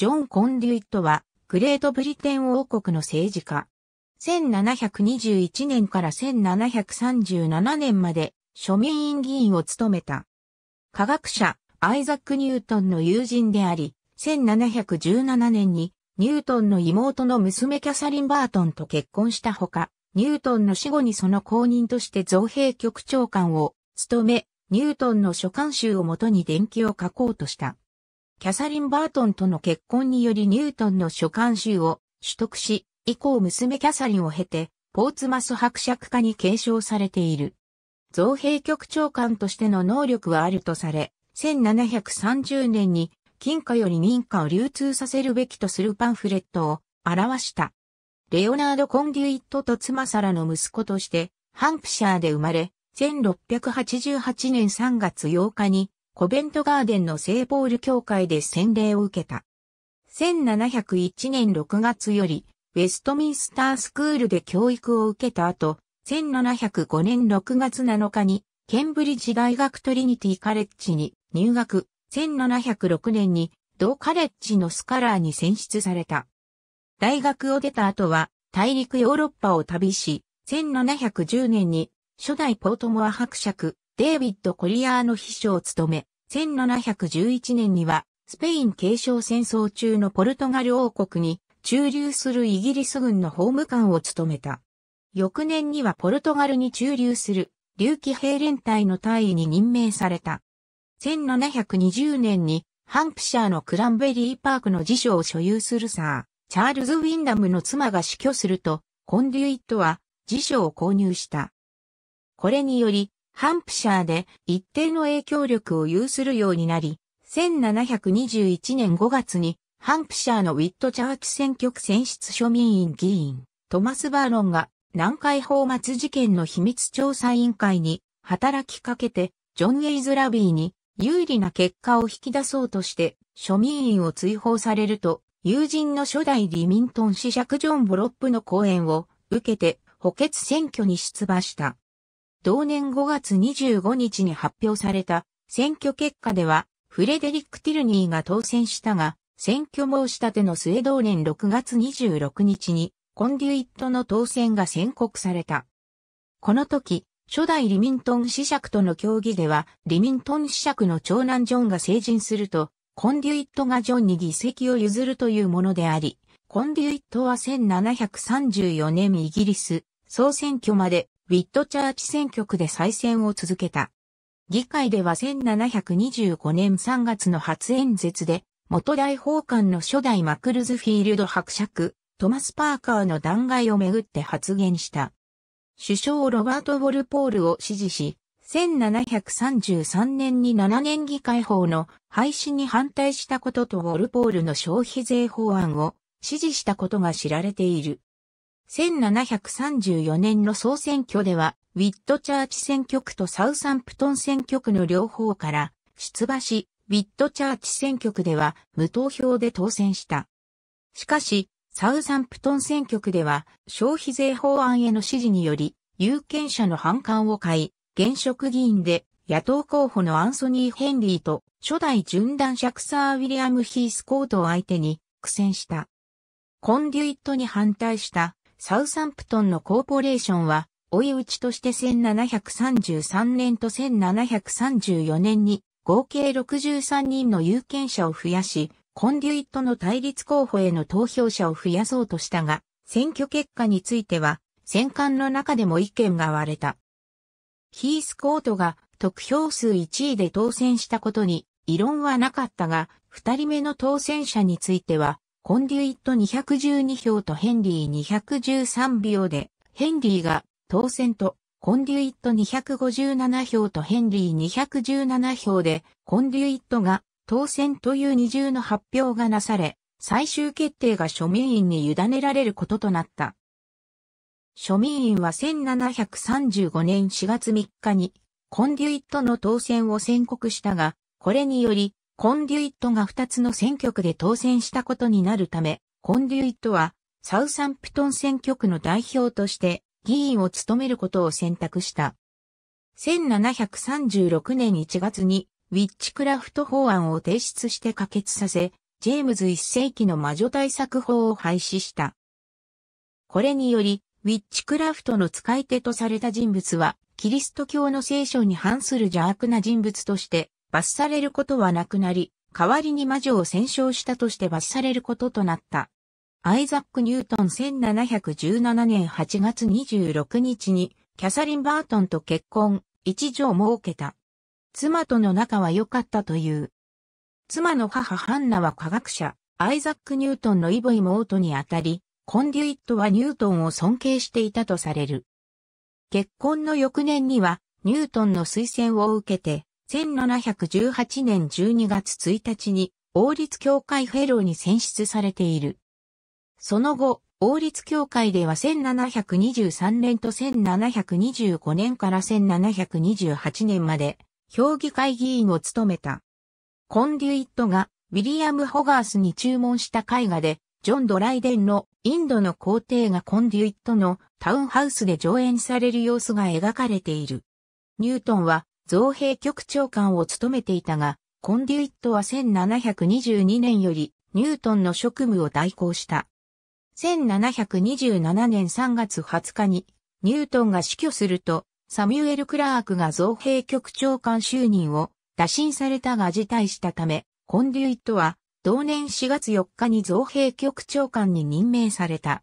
ジョン・コンデュイットは、グレートブリテン王国の政治家。1721年から1737年まで、庶民院議員を務めた。科学者、アイザック・ニュートンの友人であり、1717年に、ニュートンの妹の娘キャサリン・バートンと結婚したほか、ニュートンの死後にその後任として造幣局長官を務め、ニュートンの書簡集をもとに伝記を書こうとした。キャサリン・バートンとの結婚によりニュートンの書簡集を取得し、以降娘キャサリンを経て、ポーツマス伯爵家に継承されている。造幣局長官としての能力はあるとされ、1730年に金貨より認可を流通させるべきとするパンフレットを表した。レオナード・コンデュイットと妻サラの息子として、ハンプシャーで生まれ、1688年3月8日にコベントガーデンの聖ポール教会で洗礼を受けた。1701年6月より、ウェストミンスタースクールで教育を受けた後、1705年6月7日に、ケンブリッジ大学トリニティカレッジに入学、1706年に同カレッジのスカラーに選出された。大学を出た後は、大陸ヨーロッパを旅し、1710年に初代ポートモア伯爵、デイビッド・コリアーの秘書を務め、1711年には、スペイン継承戦争中のポルトガル王国に駐留するイギリス軍の法務官を務めた。翌年にはポルトガルに駐留する竜騎兵連隊の隊員に任命された。1720年にハンプシャーのクランベリーパークの辞書を所有するサー、チャールズ・ウィンダムの妻が死去すると、コンデュイットは辞書を購入した。これにより、ハンプシャーで一定の影響力を有するようになり、1721年5月にハンプシャーのウィットチャーチ選挙区選出庶民院議員、トマス・バーロンが南海放末事件の秘密調査委員会に働きかけて、ジョン・エイズ・ラビーに有利な結果を引き出そうとして、庶民院を追放されると、友人の初代リミントンャ爵ジョン・ボロップの講演を受けて補欠選挙に出馬した。同年5月25日に発表された選挙結果では、フレデリック・ティルニーが当選したが、選挙申し立ての末同年6月26日に、コンデュイットの当選が宣告された。この時、初代リミントン子爵との協議では、リミントン子爵の長男ジョンが成人すると、コンデュイットがジョンに議席を譲るというものであり、コンデュイットは1734年イギリス総選挙までウィットチャーチ選挙区で再選を続けた。議会では1725年3月の初演説で、元大法官の初代マクルズフィールド伯爵、トマス・パーカーの弾劾をめぐって発言した。首相ロバート・ウォルポールを支持し、1733年に7年議会法の廃止に反対したこととウォルポールの消費税法案を支持したことが知られている。1734年の総選挙では、ウィットチャーチ選挙区とサウサンプトン選挙区の両方から出馬し、ウィットチャーチ選挙区では無投票で当選した。しかし、サウサンプトン選挙区では消費税法案への支持により、有権者の反感を買い、現職議員で野党候補のアンソニー・ヘンリーと初代シャクサー・ウィリアム・ヒースコートを相手に苦戦した。コンデュイットに反対したサウサンプトンのコーポレーションは、追い打ちとして1733年と1734年に合計63人の有権者を増やし、コンデュイットの対立候補への投票者を増やそうとしたが、選挙結果については、戦艦の中でも意見が割れた。ヒースコートが得票数1位で当選したことに異論はなかったが、二人目の当選者についてはコンデュイット212票とヘンリー213票で、ヘンリーが当選と、コンデュイット257票とヘンリー217票で、コンデュイットが当選という二重の発表がなされ、最終決定が庶民院に委ねられることとなった。庶民院は1735年4月3日に、コンデュイットの当選を宣告したが、これにより、コンデュイットが2つの選挙区で当選したことになるため、コンデュイットは、サウサンプトン選挙区の代表として議員を務めることを選択した。1736年1月に、ウィッチクラフト法案を提出して可決させ、ジェームズ1世紀の魔女対策法を廃止した。これにより、ウィッチクラフトの使い手とされた人物は、キリスト教の聖書に反する邪悪な人物として罰されることはなくなり、代わりに魔女を戦勝したとして罰されることとなった。アイザック・ニュートン1717年8月26日にキャサリン・バートンと結婚、一女を設けた。妻との仲は良かったという。妻の母ハンナは科学者、アイザック・ニュートンのイボイ妹にあたり、コンデュイットはニュートンを尊敬していたとされる。結婚の翌年には、ニュートンの推薦を受けて、1718年12月1日に王立協会フェローに選出されている。その後、王立協会では1723年と1725年から1728年まで、評議会議員を務めた。コンデュイットがウィリアム・ホガースに注文した絵画で、ジョン・ドライデンのインドの皇帝がコンデュイットのタウンハウスで上演される様子が描かれている。ニュートンは造幣局長官を務めていたが、コンデュイットは1722年よりニュートンの職務を代行した。1727年3月20日にニュートンが死去すると、サミュエル・クラークが造幣局長官就任を打診されたが辞退したため、コンデュイットは同年4月4日に造幣局長官に任命された。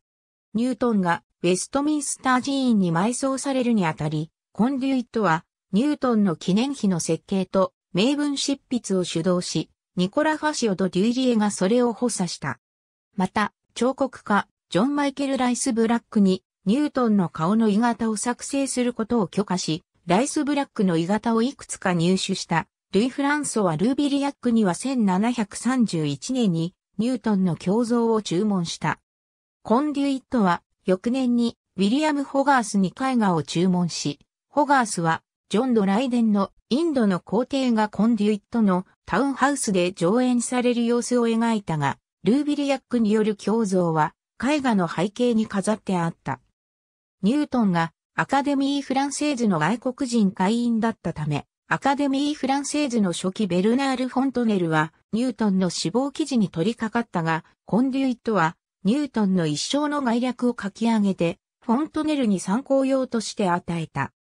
ニュートンがウェストミンスター寺院に埋葬されるにあたり、コンデュイットはニュートンの記念碑の設計と名文執筆を主導し、ニコラ・ファシオとデュイリエがそれを補佐した。また、彫刻家、ジョン・マイケル・ライス・ブラックに、ニュートンの顔の鋳型を作成することを許可し、ライス・ブラックの鋳型をいくつか入手した。ルイ・フランソはルービリアックには1731年にニュートンの胸像を注文した。コンデュイットは翌年にウィリアム・ホガースに絵画を注文し、ホガースはジョン・ドライデンのインドの皇帝がコンデュイットのタウンハウスで上演される様子を描いたが、ルービリアックによる胸像は絵画の背景に飾ってあった。ニュートンがアカデミー・フランセーズの外国人会員だったため、アカデミー・フランセーズの初期ベルナール・フォントネルはニュートンの死亡記事に取り掛かったが、コンデュイットはニュートンの一生の概略を書き上げて、フォントネルに参考用として与えた。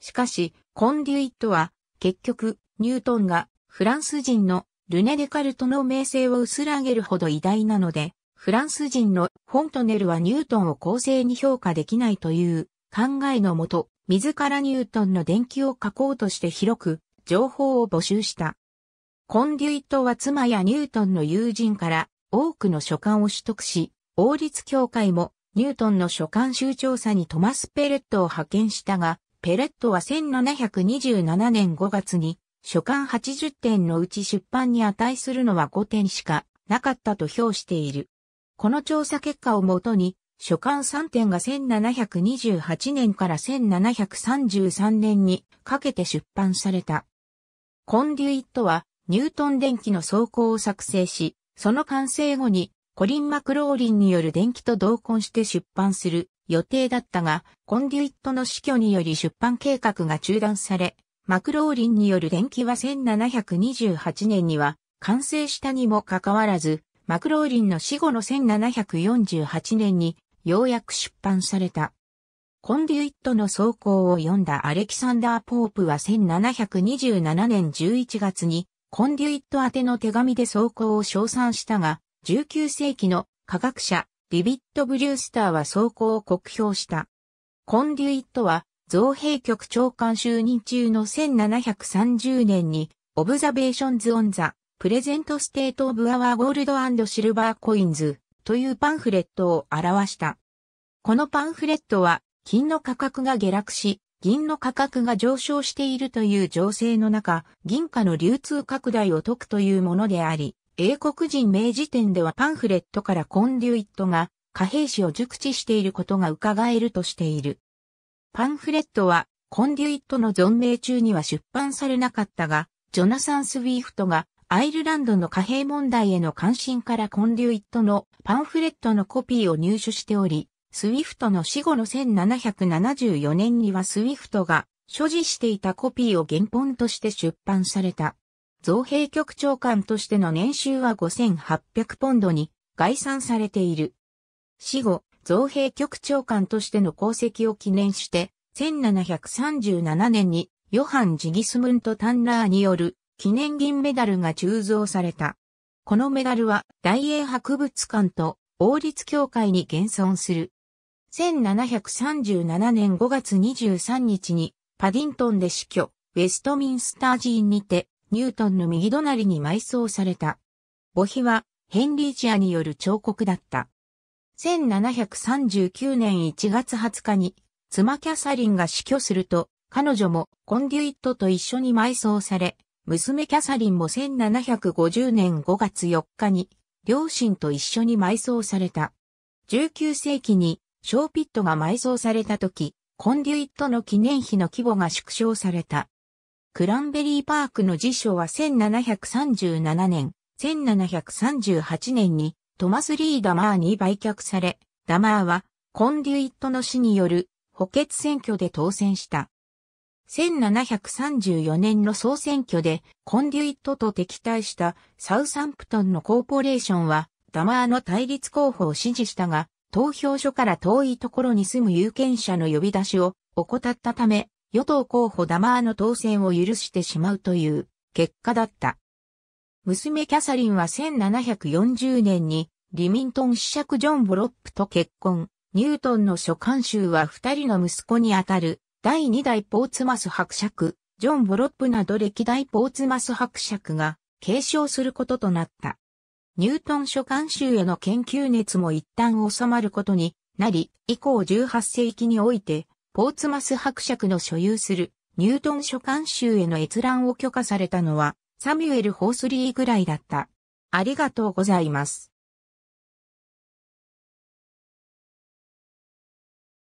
しかし、コンデュイットは、結局、ニュートンがフランス人のルネ・デカルトの名声を薄らげるほど偉大なので、フランス人のフォントネルはニュートンを公正に評価できないという考えのもと、自らニュートンの伝記を書こうとして広く情報を募集した。コンデュイットは妻やニュートンの友人から多くの書簡を取得し、王立協会もニュートンの書簡集調査にトマス・ペレットを派遣したが、ペレットは1727年5月に、書簡80点のうち出版に値するのは5点しかなかったと評している。この調査結果をもとに、書簡3点が1728年から1733年にかけて出版された。コンデュイットは、ニュートン電気の走行を作成し、その完成後に、コリン・マクローリンによる電気と同梱して出版する予定だったが、コンデュイットの死去により出版計画が中断され、マクローリンによる電気は1728年には完成したにもかかわらず、マクローリンの死後の1748年にようやく出版された。コンデュイットの走行を読んだアレキサンダー・ポープは1727年11月にコンデュイット宛ての手紙で走行を称賛したが、19世紀の科学者、ビビット・ブリュースターは走行を酷評した。コンデュイットは、造幣局長官就任中の1730年に、オブザベーションズ・オン・ザ・プレゼント・ステート・オブ・アワー・ゴールド・シルバー・コインズというパンフレットを表した。このパンフレットは、金の価格が下落し、銀の価格が上昇しているという情勢の中、銀貨の流通拡大を解くというものであり、英国人名辞典ではパンフレットからコンデュイットが貨幣史を熟知していることが伺えるとしている。パンフレットはコンデュイットの存命中には出版されなかったが、ジョナサン・スウィーフトがアイルランドの貨幣問題への関心からコンデュイットのパンフレットのコピーを入手しており、スウィフトの死後の1774年にはスウィフトが所持していたコピーを原本として出版された。造幣局長官としての年収は5800ポンドに概算されている。死後、造幣局長官としての功績を記念して、1737年にヨハン・ジギスムント・タンラーによる記念銀メダルが鋳造された。このメダルは大英博物館と王立協会に現存する。1737年5月23日にパディントンで死去、ウェストミンスター寺院にてニュートンの右隣に埋葬された。墓碑はヘンリーチアによる彫刻だった。1739年1月20日に妻キャサリンが死去すると、彼女もコンデュイットと一緒に埋葬され、娘キャサリンも1750年5月4日に両親と一緒に埋葬された。19世紀にショーピットが埋葬された時、コンデュイットの記念碑の規模が縮小された。クランベリーパークの辞書は1737年、1738年にトマス・リー・ダマーに売却され、ダマーはコンデュイットの死による補欠選挙で当選した。1734年の総選挙でコンデュイットと敵対したサウサンプトンのコーポレーションはダマーの対立候補を支持したが、投票所から遠いところに住む有権者の呼び出しを怠ったため、与党候補ダマーの当選を許してしまうという結果だった。娘キャサリンは1740年にリミントン子爵ジョン・ボロップと結婚。ニュートンの書簡集は二人の息子にあたる第二代ポーツマス伯爵、ジョン・ボロップなど歴代ポーツマス伯爵が継承することとなった。ニュートン書簡集への研究熱も一旦収まることになり、以降18世紀においてポーツマス伯爵の所有するニュートン書簡集への閲覧を許可されたのはサミュエル・ホースリーぐらいだった。ありがとうございます。